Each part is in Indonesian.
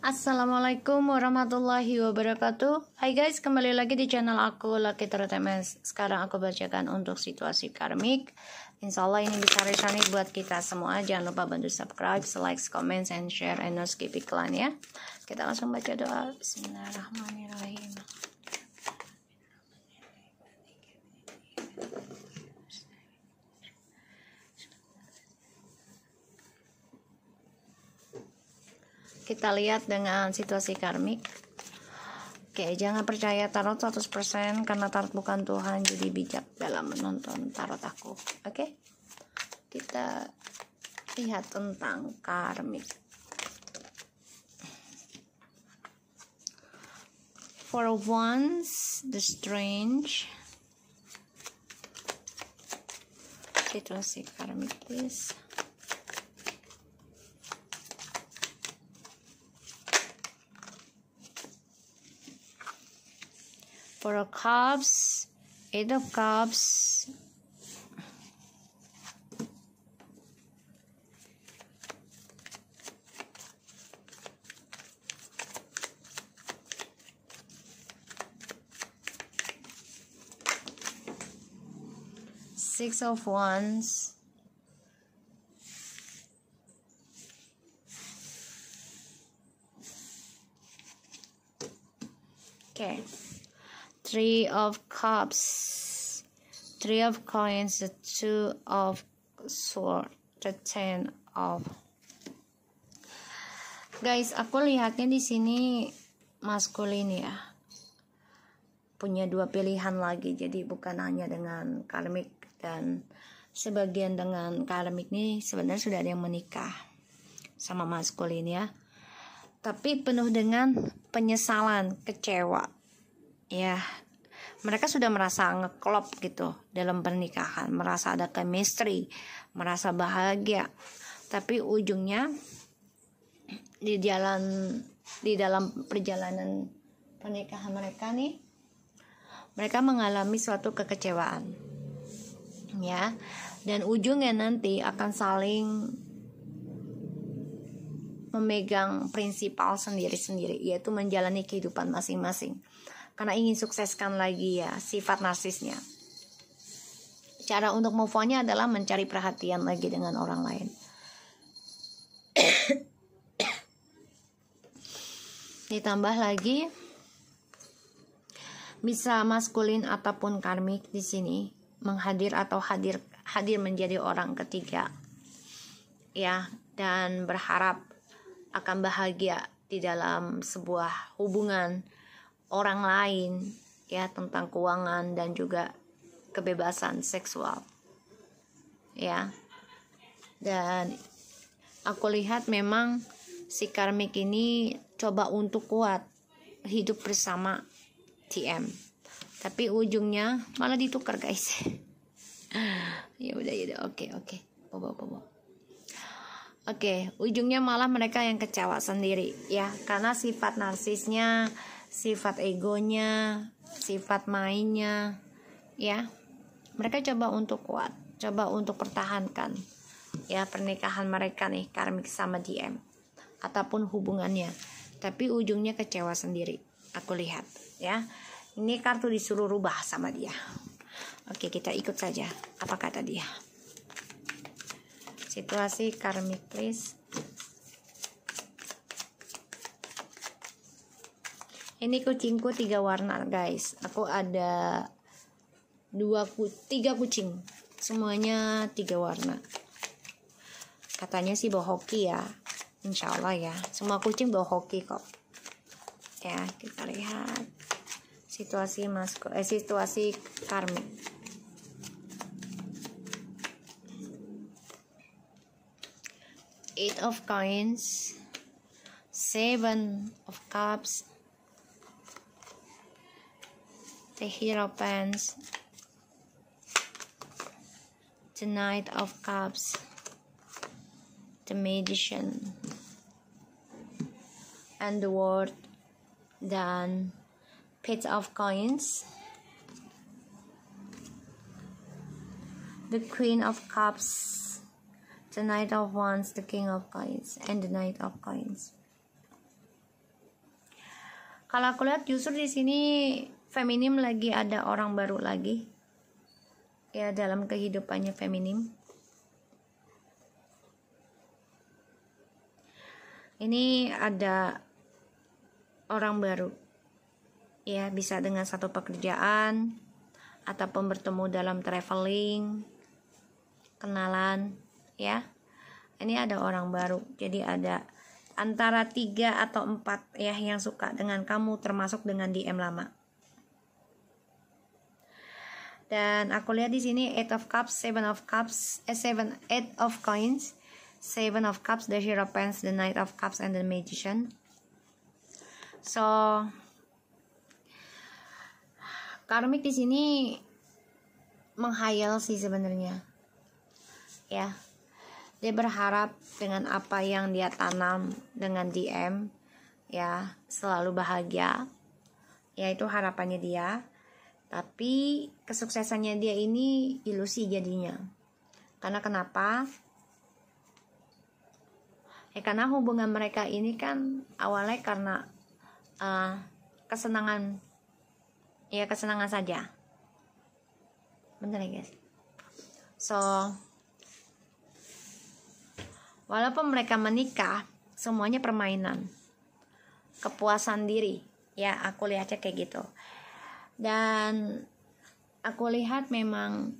Assalamualaikum warahmatullahi wabarakatuh Hai guys, kembali lagi di channel aku Lucky Tarot MS Sekarang aku bacakan untuk situasi karmik Insya Allah ini bisa resonate buat kita semua Jangan lupa bantu subscribe, like, comment, and share And no skip iklan ya Kita langsung baca doa Bismillahirrahmanirrahim kita lihat dengan situasi karmik Oke, jangan percaya tarot 100% karena tarot bukan Tuhan, jadi bijak dalam menonton tarot aku. Oke? Kita lihat tentang karmik. For once, the strange situasi karmik, please. for a cups, eight of cups, six of wands three of cups three of coins the two of Swords, the ten of guys aku lihatnya di sini maskulin ya punya dua pilihan lagi jadi bukan hanya dengan karmik dan sebagian dengan karmik nih sebenarnya sudah ada yang menikah sama maskulin ya tapi penuh dengan penyesalan kecewa ya mereka sudah merasa ngeklop gitu dalam pernikahan, merasa ada chemistry, merasa bahagia. Tapi ujungnya di jalan di dalam perjalanan pernikahan mereka nih mereka mengalami suatu kekecewaan. Ya. Dan ujungnya nanti akan saling memegang prinsipal sendiri-sendiri yaitu menjalani kehidupan masing-masing karena ingin sukseskan lagi ya sifat narsisnya. Cara untuk move on-nya adalah mencari perhatian lagi dengan orang lain. Ditambah lagi bisa maskulin ataupun karmik di sini menghadir atau hadir hadir menjadi orang ketiga. Ya, dan berharap akan bahagia di dalam sebuah hubungan orang lain ya tentang keuangan dan juga kebebasan seksual ya dan aku lihat memang si karmik ini coba untuk kuat hidup bersama TM tapi ujungnya malah ditukar guys ya udah ya udah oke oke bobo bobo oke ujungnya malah mereka yang kecewa sendiri ya karena sifat narsisnya sifat egonya, sifat mainnya, ya. Mereka coba untuk kuat, coba untuk pertahankan ya pernikahan mereka nih karmik sama DM ataupun hubungannya. Tapi ujungnya kecewa sendiri. Aku lihat, ya. Ini kartu disuruh rubah sama dia. Oke, kita ikut saja apa kata dia. Situasi karmik please. ini kucingku tiga warna guys aku ada dua ku tiga kucing semuanya tiga warna katanya sih bawa hoki ya Allah ya semua kucing bawa hoki kok ya kita lihat situasi mas, eh situasi karmik eight of coins seven of cups The Hero Pants, The Knight of Cups, The Magician, and the World, then pit of Coins, the Queen of Cups, the Knight of Wands, the King of Coins, and the Knight of Coins. Kalau aku lihat justru di sini feminim lagi ada orang baru lagi ya dalam kehidupannya feminim ini ada orang baru ya bisa dengan satu pekerjaan ataupun bertemu dalam traveling kenalan ya ini ada orang baru jadi ada antara tiga atau empat ya yang suka dengan kamu termasuk dengan DM lama dan aku lihat di sini Eight of Cups, Seven of Cups, eh, Seven, Eight of Coins, Seven of Cups, the Hero Pants, the Knight of Cups, and the Magician. So, karmik di sini menghayal sih sebenarnya. Ya. Dia berharap dengan apa yang dia tanam dengan DM ya, selalu bahagia. Ya itu harapannya dia. Tapi kesuksesannya dia ini ilusi jadinya. Karena kenapa? Ya karena hubungan mereka ini kan awalnya karena uh, kesenangan ya kesenangan saja. Bener ya guys. So walaupun mereka menikah, semuanya permainan. Kepuasan diri. Ya, aku lihatnya kayak gitu dan aku lihat memang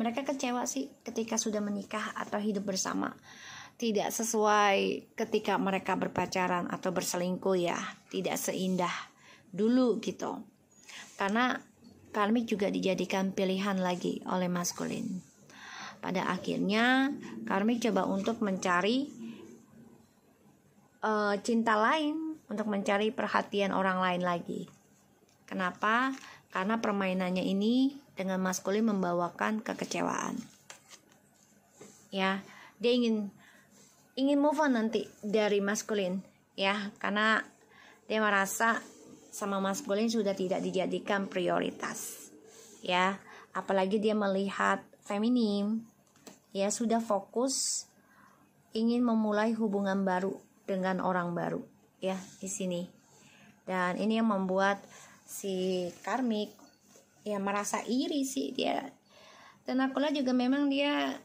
mereka kecewa sih ketika sudah menikah atau hidup bersama tidak sesuai ketika mereka berpacaran atau berselingkuh ya tidak seindah dulu gitu karena karmik juga dijadikan pilihan lagi oleh maskulin pada akhirnya karmik coba untuk mencari uh, cinta lain untuk mencari perhatian orang lain lagi Kenapa? Karena permainannya ini dengan maskulin membawakan kekecewaan. Ya, dia ingin ingin move on nanti dari maskulin ya, karena dia merasa sama maskulin sudah tidak dijadikan prioritas. Ya, apalagi dia melihat feminim ya sudah fokus ingin memulai hubungan baru dengan orang baru ya di sini. Dan ini yang membuat si karmik ya merasa iri sih dia dan lah juga memang dia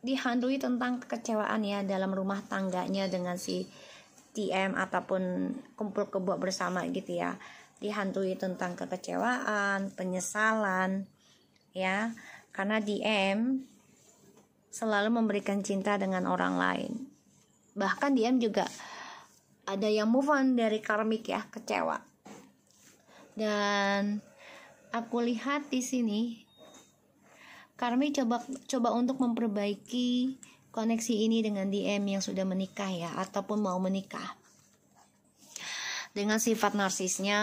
dihantui tentang kekecewaan ya dalam rumah tangganya dengan si TM ataupun kumpul kebo bersama gitu ya dihantui tentang kekecewaan penyesalan ya karena DM selalu memberikan cinta dengan orang lain bahkan DM juga ada yang move on dari karmik ya kecewa dan aku lihat di sini Karmi coba coba untuk memperbaiki koneksi ini dengan DM yang sudah menikah ya ataupun mau menikah. Dengan sifat narsisnya,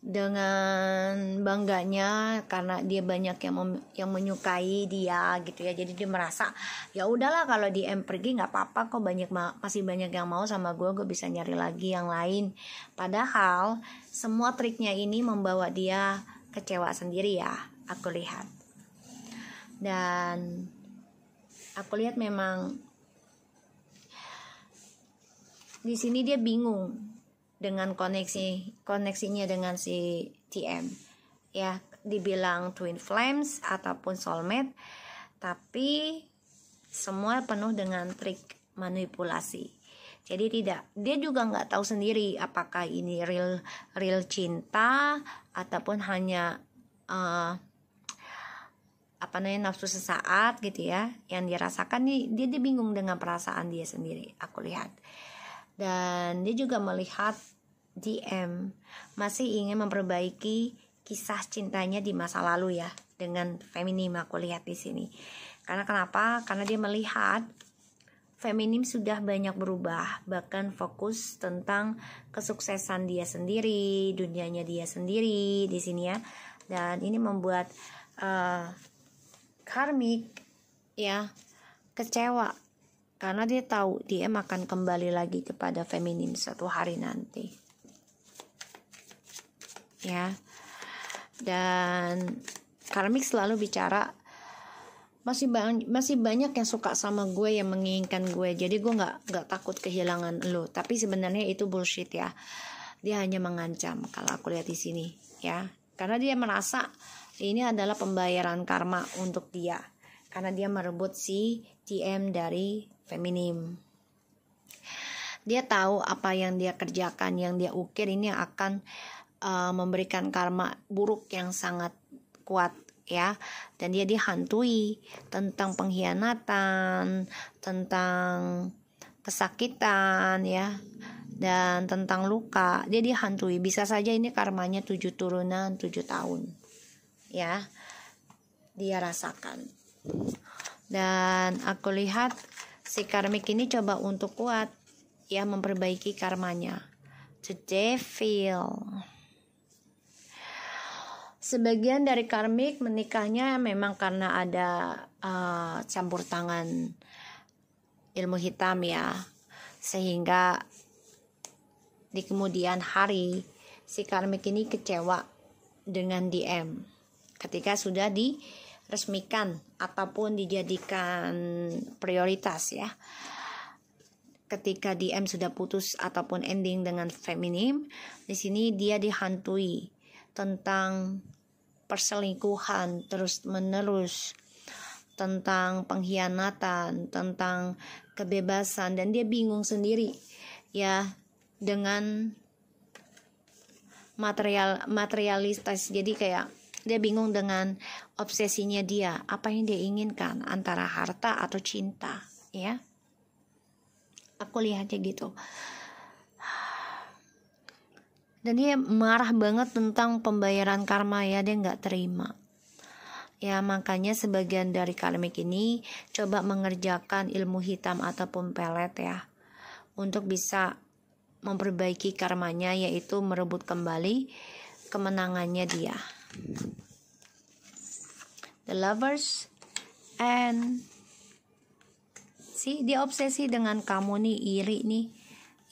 dengan bangganya karena dia banyak yang mem, yang menyukai dia gitu ya jadi dia merasa ya udahlah kalau di M pergi nggak apa-apa kok banyak masih banyak yang mau sama gue gue bisa nyari lagi yang lain padahal semua triknya ini membawa dia kecewa sendiri ya aku lihat dan aku lihat memang di sini dia bingung dengan koneksi koneksinya dengan si TM ya dibilang twin flames ataupun soulmate tapi semua penuh dengan trik manipulasi jadi tidak dia juga nggak tahu sendiri apakah ini real real cinta ataupun hanya uh, apa namanya nafsu sesaat gitu ya yang dirasakan nih dia, dia bingung dengan perasaan dia sendiri aku lihat dan dia juga melihat DM masih ingin memperbaiki kisah cintanya di masa lalu ya dengan feminim aku lihat di sini. Karena kenapa? Karena dia melihat feminim sudah banyak berubah, bahkan fokus tentang kesuksesan dia sendiri, dunianya dia sendiri di sini ya. Dan ini membuat uh, karmik ya kecewa karena dia tahu dia akan kembali lagi kepada feminim satu hari nanti. Ya. Dan karmik selalu bicara masih banyak masih banyak yang suka sama gue yang menginginkan gue jadi gue nggak nggak takut kehilangan lo tapi sebenarnya itu bullshit ya dia hanya mengancam kalau aku lihat di sini ya karena dia merasa ini adalah pembayaran karma untuk dia karena dia merebut si TM dari feminim dia tahu apa yang dia kerjakan yang dia ukir ini akan uh, memberikan karma buruk yang sangat kuat ya dan dia dihantui tentang pengkhianatan tentang kesakitan ya dan tentang luka dia dihantui bisa saja ini karmanya tujuh turunan tujuh tahun ya dia rasakan dan aku lihat Si karmik ini coba untuk kuat. ya memperbaiki karmanya. The devil. Sebagian dari karmik menikahnya memang karena ada uh, campur tangan ilmu hitam ya. Sehingga di kemudian hari si karmik ini kecewa dengan DM ketika sudah di resmikan ataupun dijadikan prioritas ya. Ketika DM sudah putus ataupun ending dengan feminim, di sini dia dihantui tentang perselingkuhan terus-menerus, tentang pengkhianatan, tentang kebebasan dan dia bingung sendiri ya dengan material materialistas. Jadi kayak dia bingung dengan obsesinya dia, apa yang dia inginkan antara harta atau cinta, ya. Aku lihatnya gitu. Dan dia marah banget tentang pembayaran karma ya, dia nggak terima. Ya makanya sebagian dari karmik ini coba mengerjakan ilmu hitam ataupun pelet ya untuk bisa memperbaiki karmanya yaitu merebut kembali kemenangannya dia the lovers and si dia obsesi dengan kamu nih iri nih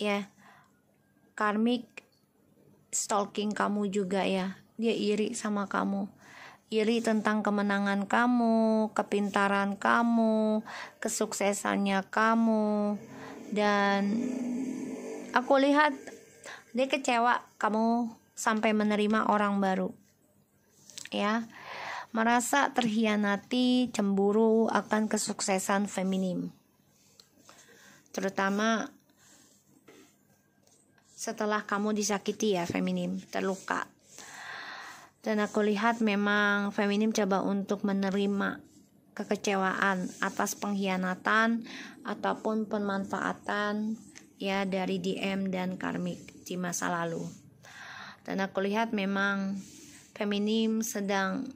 ya yeah. karmic stalking kamu juga ya dia iri sama kamu iri tentang kemenangan kamu, kepintaran kamu, kesuksesannya kamu, dan aku lihat dia kecewa kamu sampai menerima orang baru ya merasa terhianati, cemburu akan kesuksesan feminim. Terutama setelah kamu disakiti ya feminim, terluka. Dan aku lihat memang feminim coba untuk menerima kekecewaan atas pengkhianatan ataupun pemanfaatan ya dari DM dan karmik di masa lalu. Dan aku lihat memang feminim sedang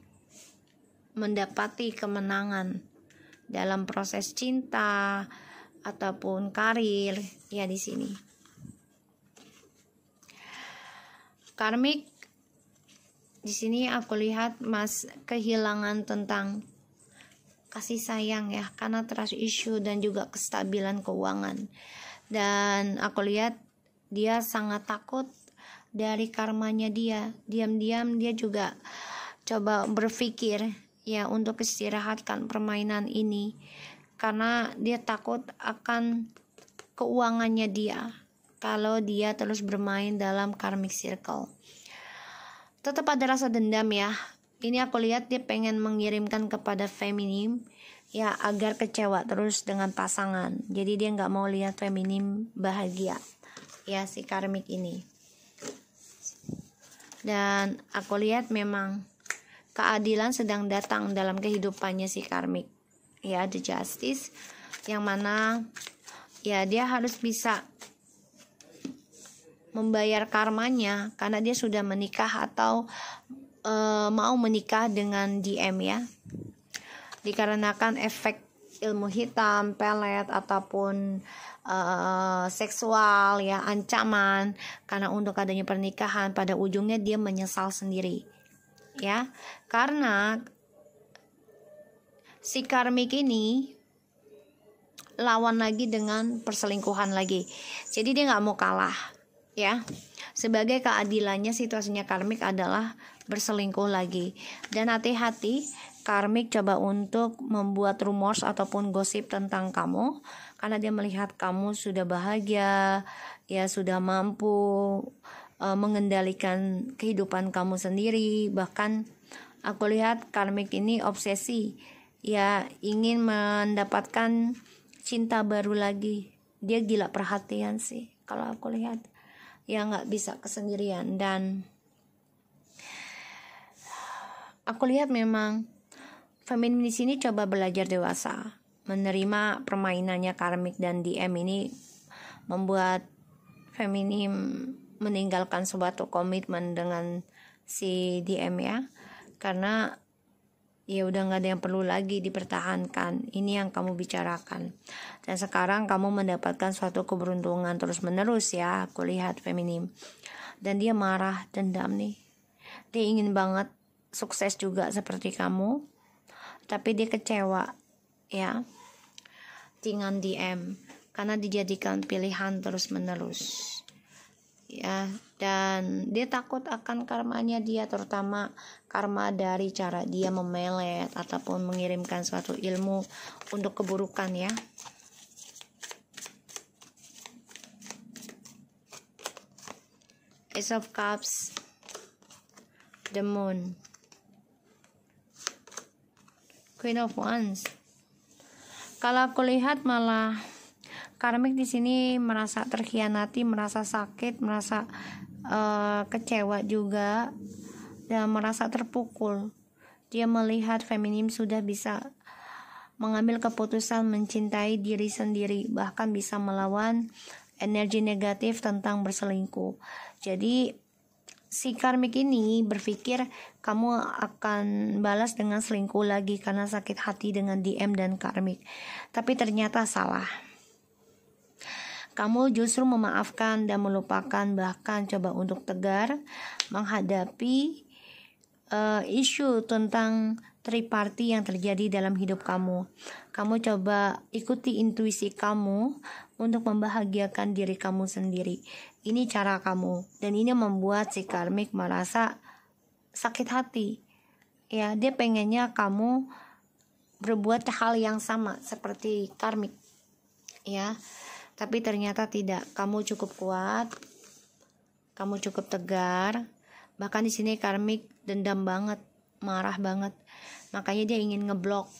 mendapati kemenangan dalam proses cinta ataupun karir ya di sini. Karmik di sini aku lihat Mas kehilangan tentang kasih sayang ya karena trust issue dan juga kestabilan keuangan. Dan aku lihat dia sangat takut dari karmanya dia diam-diam dia juga coba berpikir ya untuk istirahatkan permainan ini karena dia takut akan keuangannya dia kalau dia terus bermain dalam karmic circle tetap ada rasa dendam ya ini aku lihat dia pengen mengirimkan kepada feminim ya agar kecewa terus dengan pasangan jadi dia nggak mau lihat feminim bahagia ya si karmic ini dan aku lihat memang keadilan sedang datang dalam kehidupannya si karmik ya the justice yang mana ya dia harus bisa membayar karmanya karena dia sudah menikah atau e, mau menikah dengan DM ya dikarenakan efek ilmu hitam, pelet ataupun uh, seksual ya ancaman karena untuk adanya pernikahan pada ujungnya dia menyesal sendiri ya karena si karmik ini lawan lagi dengan perselingkuhan lagi jadi dia nggak mau kalah ya sebagai keadilannya situasinya karmik adalah berselingkuh lagi dan hati-hati karmik coba untuk membuat rumors ataupun gosip tentang kamu karena dia melihat kamu sudah bahagia, ya sudah mampu e, mengendalikan kehidupan kamu sendiri, bahkan aku lihat karmik ini obsesi ya ingin mendapatkan cinta baru lagi dia gila perhatian sih kalau aku lihat ya nggak bisa kesendirian dan aku lihat memang di sini coba belajar dewasa, menerima permainannya karmik dan DM ini membuat feminim meninggalkan suatu komitmen dengan si DM ya, karena ya udah nggak ada yang perlu lagi dipertahankan ini yang kamu bicarakan dan sekarang kamu mendapatkan suatu keberuntungan terus menerus ya aku lihat feminim dan dia marah dendam nih dia ingin banget sukses juga seperti kamu tapi dia kecewa ya dengan DM karena dijadikan pilihan terus-menerus ya dan dia takut akan karmanya dia terutama karma dari cara dia memelet ataupun mengirimkan suatu ilmu untuk keburukan ya Ace of Cups The Moon Queen of Wands. Kalau aku lihat malah karmik di sini merasa terkhianati, merasa sakit, merasa uh, kecewa juga dan merasa terpukul. Dia melihat feminim sudah bisa mengambil keputusan mencintai diri sendiri, bahkan bisa melawan energi negatif tentang berselingkuh. Jadi si karmik ini berpikir kamu akan balas dengan selingkuh lagi karena sakit hati dengan DM dan karmik. Tapi ternyata salah. Kamu justru memaafkan dan melupakan bahkan coba untuk tegar menghadapi uh, isu tentang triparty yang terjadi dalam hidup kamu. Kamu coba ikuti intuisi kamu untuk membahagiakan diri kamu sendiri. Ini cara kamu dan ini membuat si karmik merasa sakit hati. Ya, dia pengennya kamu berbuat hal yang sama seperti karmik. Ya. Tapi ternyata tidak. Kamu cukup kuat. Kamu cukup tegar. Bahkan di sini karmik dendam banget marah banget makanya dia ingin ngeblok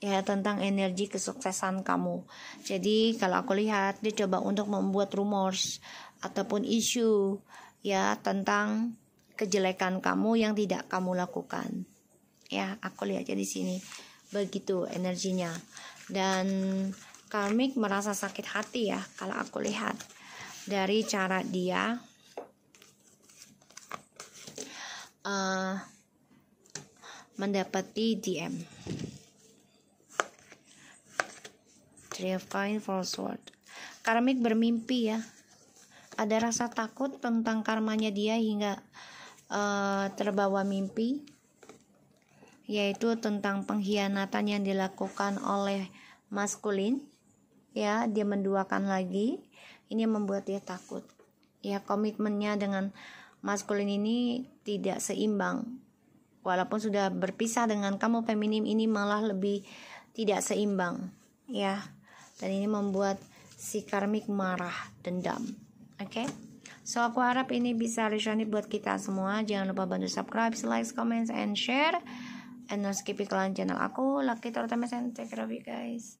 ya tentang energi kesuksesan kamu jadi kalau aku lihat dia coba untuk membuat rumors ataupun isu ya tentang kejelekan kamu yang tidak kamu lakukan ya aku lihat di sini begitu energinya dan karmik merasa sakit hati ya kalau aku lihat dari cara dia uh, mendapati DM. Terrifying sword. Karmik bermimpi ya. Ada rasa takut tentang karmanya dia hingga uh, terbawa mimpi yaitu tentang pengkhianatan yang dilakukan oleh maskulin ya dia menduakan lagi ini membuat dia takut ya komitmennya dengan maskulin ini tidak seimbang walaupun sudah berpisah dengan kamu feminim ini malah lebih tidak seimbang ya dan ini membuat si karmik marah dendam oke okay? so aku harap ini bisa resonate buat kita semua jangan lupa bantu subscribe like comment, and share and don't skip iklan channel aku Lucky terutama saya take care of you guys